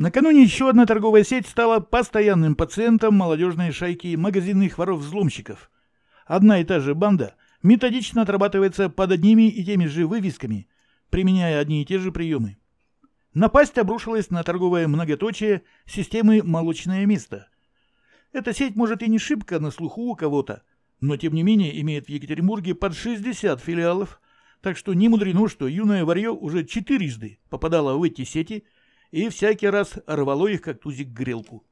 Накануне еще одна торговая сеть стала постоянным пациентом молодежной шайки магазинных воров-взломщиков. Одна и та же банда методично отрабатывается под одними и теми же вывесками, применяя одни и те же приемы. Напасть обрушилась на торговое многоточие системы «Молочное место». Эта сеть может и не шибко на слуху у кого-то, но тем не менее имеет в Екатеринбурге под 60 филиалов, так что не мудрено, что юное варье уже четырежды попадало в эти сети – и всякий раз рвало их, как тузик, грелку.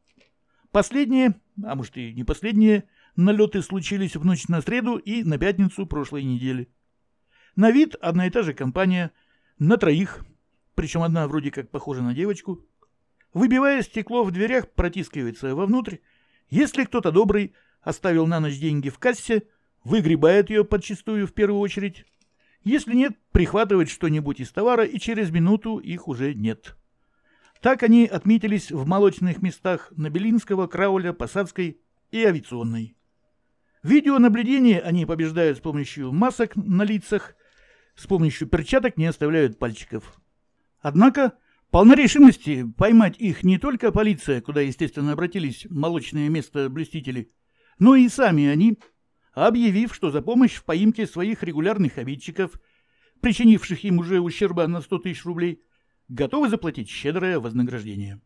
Последние, а может и не последние, налеты случились в ночь на среду и на пятницу прошлой недели. На вид одна и та же компания, на троих, причем одна вроде как похожа на девочку. Выбивая стекло в дверях, протискивается вовнутрь. Если кто-то добрый оставил на ночь деньги в кассе, выгребает ее подчистую в первую очередь. Если нет, прихватывает что-нибудь из товара, и через минуту их уже нет. Так они отметились в молочных местах Набелинского, Крауля, Посадской и Авиационной. Видеонаблюдение они побеждают с помощью масок на лицах, с помощью перчаток не оставляют пальчиков. Однако, полна решимости поймать их не только полиция, куда, естественно, обратились молочные место блюстители, но и сами они, объявив, что за помощь в поимке своих регулярных обидчиков, причинивших им уже ущерба на 100 тысяч рублей, готовы заплатить щедрое вознаграждение.